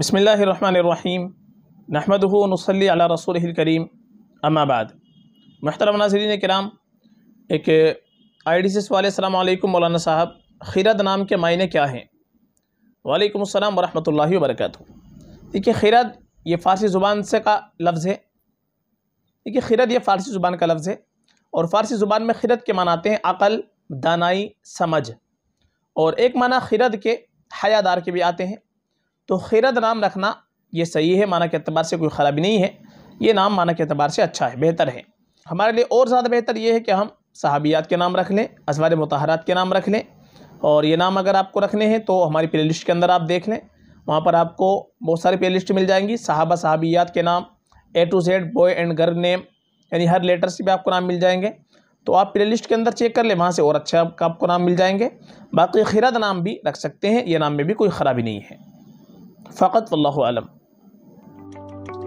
بسم اللہ الرحمن الرحیم نحمد نصلی علی رسول کریم اما بعد محترم ناظرین کرام ایک آئی ڈی والے السلام علیکم مولانا صاحب خیرد نام کے معنی کیا ہیں وعلیکم السلام ورحمۃ اللہ وبرکاتہ دیکھیے خیرد یہ فارسی زبان سے کا لفظ ہے دیکھیے خیرد یہ فارسی زبان کا لفظ ہے اور فارسی زبان میں خیرد کے معنی آتے ہیں عقل دانائی سمجھ اور ایک معنی خیرد کے حیا دار کے بھی آتے ہیں तो खीरत नाम रखना ये सही है माना के अतबार से कोई ख़राबी नहीं है ये नाम माना के अतबार से अच्छा है बेहतर है हमारे लिए और ज़्यादा बेहतर ये है कि हम सहाबियात के नाम रख लें असवार मतहरात के नाम रख लें और ये नाम अगर आपको रखने हैं तो हमारी प्ले लिस्ट के अंदर आप देख लें वहाँ पर आपको बहुत सारी प्ले लिस्ट मिल जाएंगी साहबा साहबियात के नाम A to Z boy and girl name यानी हर लेटर से भी आपको नाम मिल जाएंगे तो आप प्ले लिस्ट के अंदर चेक कर लें वहाँ से और अच्छा आपको नाम मिल जाएंगे बाकी खिरद नाम भी रख सकते हैं ये नाम में भी कोई ख़राबी नहीं है فقط والله أعلم